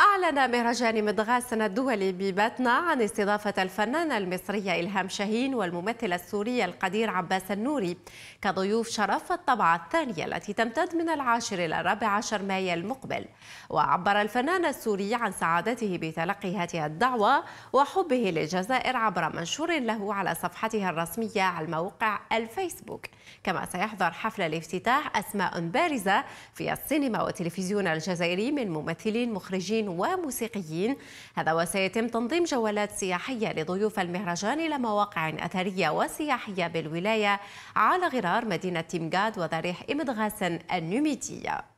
أعلن مهرجان مدغاسنا الدولي بباتنا عن استضافة الفنانة المصرية إلهام شاهين والممثل السوري القدير عباس النوري كضيوف شرف الطبعة الثانية التي تمتد من العاشر إلى الرابع عشر مايو المقبل وعبر الفنان السوري عن سعادته بتلقي هذه الدعوة وحبه للجزائر عبر منشور له على صفحتها الرسمية على الموقع الفيسبوك كما سيحضر حفل الافتتاح أسماء بارزة في السينما والتلفزيون الجزائري من ممثلين مخرجين وموسيقيين هذا وسيتم تنظيم جولات سياحية لضيوف المهرجان إلى مواقع أثرية وسياحية بالولاية على غرار مدينة تيمغاد وضريح إمدغاسن النميدية